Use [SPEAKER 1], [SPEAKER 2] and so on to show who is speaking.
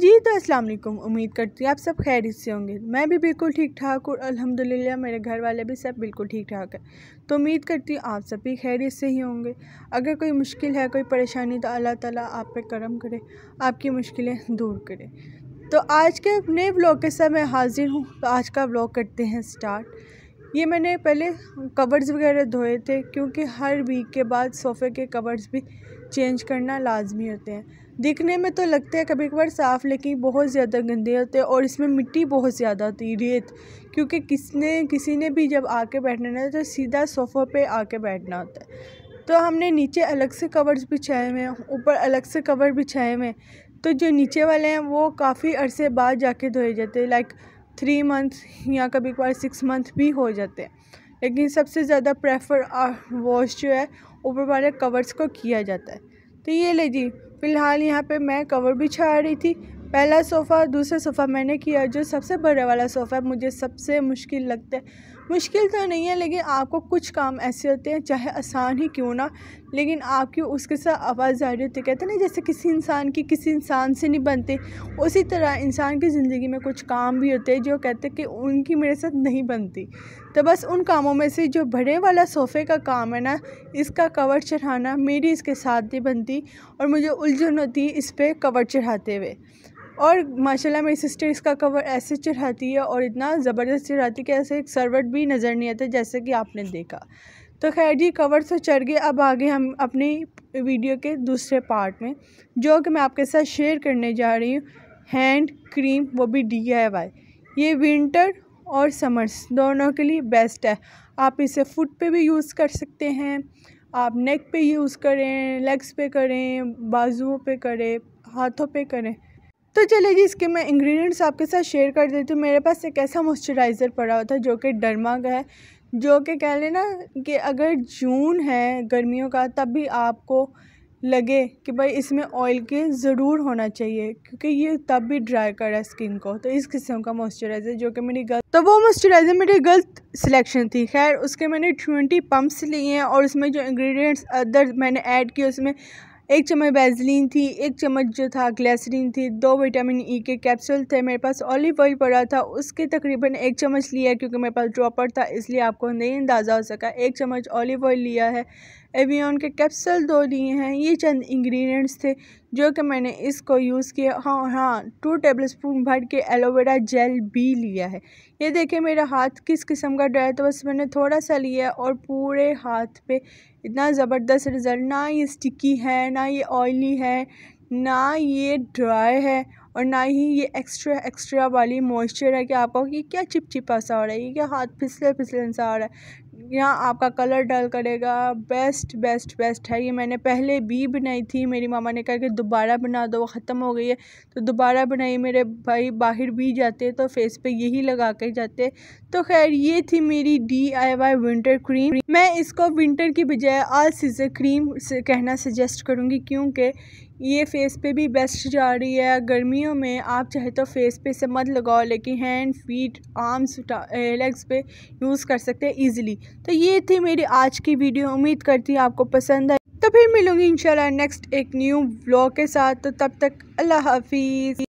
[SPEAKER 1] जी तो अस्सलाम वालेकुम उम्मीद करती हूँ आप सब खैर से होंगे मैं भी बिल्कुल ठीक ठाक और अल्हम्दुलिल्लाह मेरे घर वाले भी सब बिल्कुल ठीक ठाक है तो उम्मीद करती हूँ आप सब भी खैर से ही होंगे अगर कोई मुश्किल है कोई परेशानी तो अल्लाह ताला आप पे करम करे आपकी मुश्किलें दूर करे तो आज के नए ब्लॉग के साथ मैं हाज़िर हूँ तो आज का ब्लॉग करते हैं स्टार्ट ये मैंने पहले कवर्स वगैरह धोए थे क्योंकि हर वीक के बाद सोफ़े के कवर्स भी चेंज करना लाजमी होते हैं दिखने में तो लगते हैं कभी कभार साफ़ लेकिन बहुत ज़्यादा गंदे होते हैं और इसमें मिट्टी बहुत ज़्यादा होती है रेत क्योंकि किसने किसी ने भी जब आके बैठना है तो सीधा सोफ़ों पे आके बैठना होता है तो हमने नीचे अलग से कवर्स बिछाए हुए हैं ऊपर अलग से कवर बिछाए हुए हैं तो जो नीचे वाले हैं वो काफ़ी अरसे बाद जाके धोए जाते हैं लाइक थ्री मंथ या कभी कभार सिक्स मंथ भी हो जाते हैं लेकिन सबसे ज़्यादा प्रेफर वॉश जो है ऊपर वाले कवर्स को किया जाता है तो ये ले जी फ़िलहाल यहाँ पे मैं कवर भी छा रही थी पहला सोफ़ा दूसरा सोफ़ा मैंने किया जो सबसे बड़ा वाला सोफ़ा है मुझे सबसे मुश्किल लगता है मुश्किल तो नहीं है लेकिन आपको कुछ काम ऐसे होते हैं चाहे आसान ही क्यों ना लेकिन आपकी उसके साथ आवाज़ जारी होती कहते ना जैसे किसी इंसान की किसी इंसान से नहीं बनते उसी तरह इंसान की ज़िंदगी में कुछ काम भी होते हैं जो कहते हैं कि उनकी मेरे साथ नहीं बनती तो बस उन कामों में से जो बड़े वाला सोफ़े का काम है ना इसका कवर चढ़ाना मेरी इसके साथ नहीं बनती और मुझे उलझन होती है इस पर कवर चढ़ाते हुए और माशाल्लाह मेरी सिस्टर इसका कवर ऐसे चढ़ाती है और इतना ज़बरदस्त चढ़ाती है कि ऐसे एक सर्वट भी नज़र नहीं आता जैसे कि आपने देखा तो खैर जी कवर से तो चढ़ गए अब आगे हम अपनी वीडियो के दूसरे पार्ट में जो कि मैं आपके साथ शेयर करने जा रही हूँ हैंड क्रीम वो भी डी ये विंटर और समर्स दोनों के लिए बेस्ट है आप इसे फुट पे भी यूज़ कर सकते हैं आप नेक पे यूज़ करें लेग्स पे करें बाजुओं पे करें हाथों पे करें तो चले जी इसके मैं इंग्रेडिएंट्स आपके साथ शेयर कर देती हूँ मेरे पास एक ऐसा मॉइस्चराइज़र पड़ा हुआ था जो कि डरमा का है जो कि कह लेना कि अगर जून है गर्मियों का तब भी आपको लगे कि भाई इसमें ऑयल के ज़रूर होना चाहिए क्योंकि ये तब भी ड्राई कर रहा है स्किन को तो इस किस्म का मॉइस्चराइज़र जो कि मेरी गलत तो वो मॉइस्चराइज़र मेरी गलत सिलेक्शन थी खैर उसके मैंने ट्वेंटी पम्प्स लिए हैं और उसमें जो इंग्रेडिएंट्स अदर मैंने ऐड किए उसमें एक चम्मच बेजलिन थी एक चम्मच जो था ग्लैसरीन थी दो विटामिन ई e के कैप्सूल थे मेरे पास ऑलिव ऑयल पड़ा था उसके तकरीबन एक चम्मच लिया क्योंकि मेरे पास ड्रॉपर था इसलिए आपको नहीं अंदाज़ा हो सका एक चम्मच ऑलिव ऑयल लिया है एवियन के कैप्सूल दो लिए हैं ये चंद इंग्रेडिएंट्स थे जो कि मैंने इसको यूज़ किया हाँ हाँ टू टेबलस्पून भर के एलोवेरा जेल भी लिया है ये देखें मेरा हाथ किस किस्म का ड्राई तो बस मैंने थोड़ा सा लिया और पूरे हाथ पे इतना ज़बरदस्त रिज़ल्ट ना ये स्टिकी है ना ये ऑयली है ना ये ड्राई है और ना ही ये एक्स्ट्रा एक्स्ट्रा वाली मॉइस्चर है कि आपको कि क्या चिपचिपा सा हो रहा है ये क्या हाथ फिसले फिसलन सा हो रहा है यहाँ आपका कलर डल करेगा बेस्ट बेस्ट बेस्ट है ये मैंने पहले भी बनाई थी मेरी मामा ने कहा कि दोबारा बना दो ख़त्म हो गई है तो दोबारा बनाई मेरे भाई बाहर भी जाते तो फेस पे यही लगा के जाते तो खैर ये थी मेरी D I Y winter cream मैं इसको विंटर की बजाय आल सीजर क्रीम से कहना सजेस्ट करूँगी क्योंकि ये फेस पे भी बेस्ट जा रही है गर्मियों में आप चाहे तो फेस पे से मत लगाओ लेकिन हैंड फीट आर्म्स लेग्स पे यूज़ कर सकते हैं इजीली तो ये थी मेरी आज की वीडियो उम्मीद करती हूँ आपको पसंद आई तो फिर मिलूँगी इंशाल्लाह नेक्स्ट एक न्यू ब्लॉग के साथ तो तब तक अल्लाह हाफिज़